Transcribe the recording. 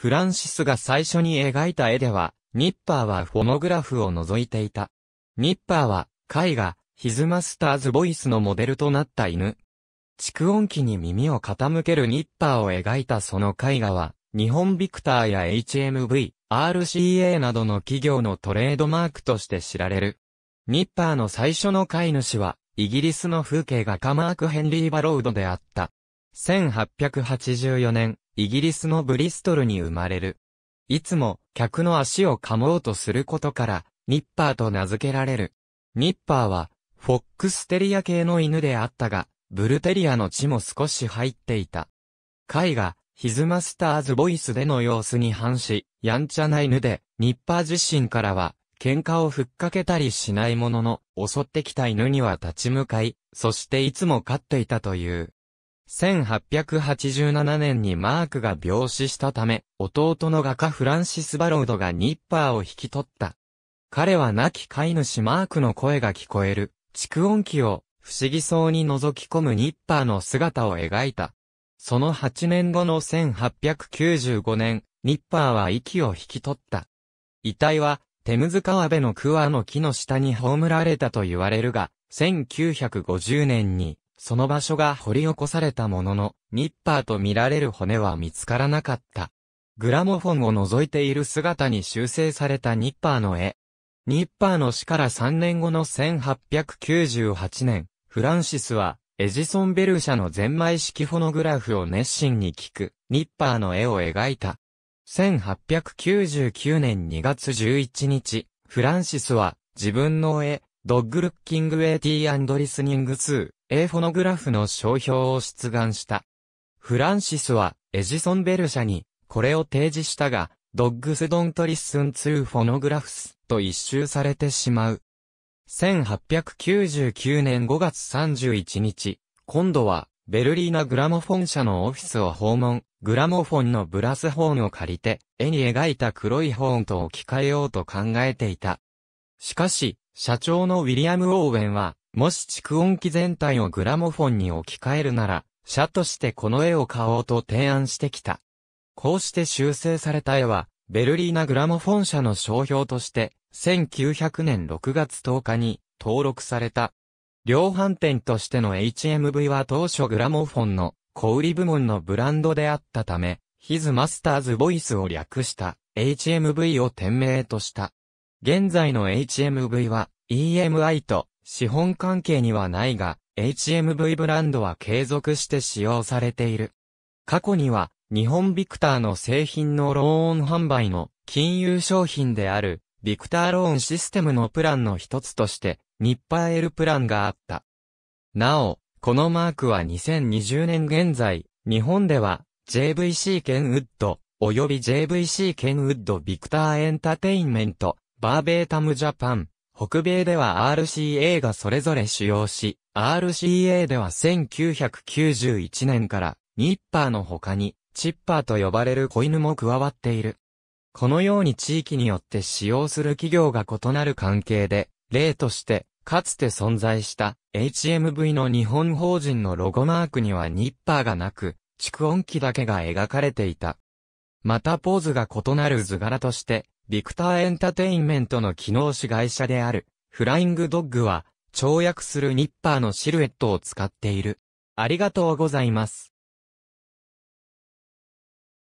フランシスが最初に描いた絵では、ニッパーはフォノグラフを覗いていた。ニッパーは、絵画、ヒズマスターズ・ボイスのモデルとなった犬。蓄音機に耳を傾けるニッパーを描いたその絵画は、日本ビクターや HMV、RCA などの企業のトレードマークとして知られる。ニッパーの最初の飼い主は、イギリスの風景画家マーク・ヘンリー・バロードであった。1884年、イギリスのブリストルに生まれる。いつも、客の足を噛もうとすることから、ニッパーと名付けられる。ニッパーは、フォックステリア系の犬であったが、ブルテリアの血も少し入っていた。絵画、ヒズマスターズボイスでの様子に反し、やんちゃな犬で、ニッパー自身からは、喧嘩をふっかけたりしないものの、襲ってきた犬には立ち向かい、そしていつも飼っていたという。1887年にマークが病死したため、弟の画家フランシス・バロードがニッパーを引き取った。彼は亡き飼い主マークの声が聞こえる、蓄音機を不思議そうに覗き込むニッパーの姿を描いた。その8年後の1895年、ニッパーは息を引き取った。遺体は、テムズ川辺のクワの木の下に葬られたと言われるが、1950年にその場所が掘り起こされたものの、ニッパーと見られる骨は見つからなかった。グラモフォンを覗いている姿に修正されたニッパーの絵。ニッパーの死から3年後の1898年、フランシスは、エジソン・ベル社のゼンマイ式フォノグラフを熱心に聞く、ニッパーの絵を描いた。1899年2月11日、フランシスは、自分の絵、ドッグルッキングウェイティリスニング2、A フォノグラフの商標を出願した。フランシスは、エジソン・ベル社に、これを提示したが、ドッグスドントリスン2フォノグラフスと一周されてしまう。1899年5月31日、今度は、ベルリーナグラモフォン社のオフィスを訪問、グラモフォンのブラスホーンを借りて、絵に描いた黒いホーンと置き換えようと考えていた。しかし、社長のウィリアム・オーウェンは、もし蓄音機全体をグラモフォンに置き換えるなら、社としてこの絵を買おうと提案してきた。こうして修正された絵は、ベルリーナグラモフォン社の商標として、1900年6月10日に登録された。量販店としての HMV は当初グラモフォンの小売部門のブランドであったため、ヒズマスターズボイスを略した HMV を店名とした。現在の HMV は EMI と資本関係にはないが、HMV ブランドは継続して使用されている。過去には、日本ビクターの製品のローン販売の金融商品である、ビクターローンシステムのプランの一つとして、ニッパーエルプランがあった。なお、このマークは2020年現在、日本では JVC 兼ウッド、及び JVC 兼ウッドビクターエンタテインメント、バーベータムジャパン、北米では RCA がそれぞれ使用し、RCA では1991年から、ニッパーの他に、チッパーと呼ばれる子犬も加わっている。このように地域によって使用する企業が異なる関係で、例として、かつて存在した HMV の日本法人のロゴマークにはニッパーがなく、蓄音機だけが描かれていた。またポーズが異なる図柄として、ビクターエンタテインメントの機能子会社である、フライングドッグは、跳躍するニッパーのシルエットを使っている。ありがとうございます。